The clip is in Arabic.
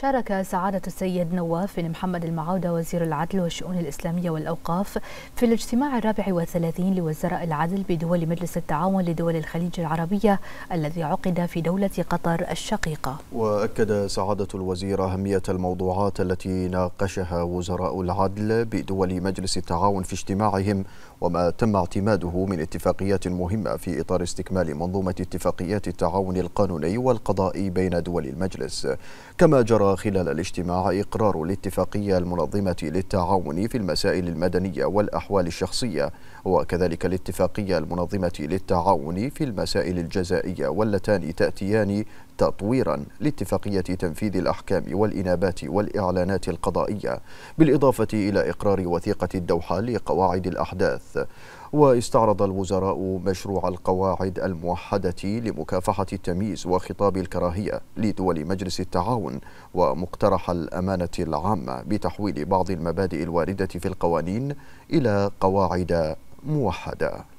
شارك سعادة السيد نواف بن محمد المعاودة وزير العدل والشؤون الإسلامية والأوقاف في الاجتماع الرابع والثلاثين لوزراء العدل بدول مجلس التعاون لدول الخليج العربية الذي عقد في دولة قطر الشقيقة وأكد سعادة الوزير أهمية الموضوعات التي ناقشها وزراء العدل بدول مجلس التعاون في اجتماعهم وما تم اعتماده من اتفاقيات مهمة في إطار استكمال منظومة اتفاقيات التعاون القانوني والقضائي بين دول المجلس كما جرى خلال الاجتماع إقرار الاتفاقية المنظمة للتعاون في المسائل المدنية والأحوال الشخصية وكذلك الاتفاقية المنظمة للتعاون في المسائل الجزائية واللتان تأتيان تطويرا لاتفاقية تنفيذ الأحكام والإنابات والإعلانات القضائية بالإضافة إلى إقرار وثيقة الدوحة لقواعد الأحداث واستعرض الوزراء مشروع القواعد الموحدة لمكافحة التمييز وخطاب الكراهية لدول مجلس التعاون ومقترح الأمانة العامة بتحويل بعض المبادئ الواردة في القوانين إلى قواعد موحدة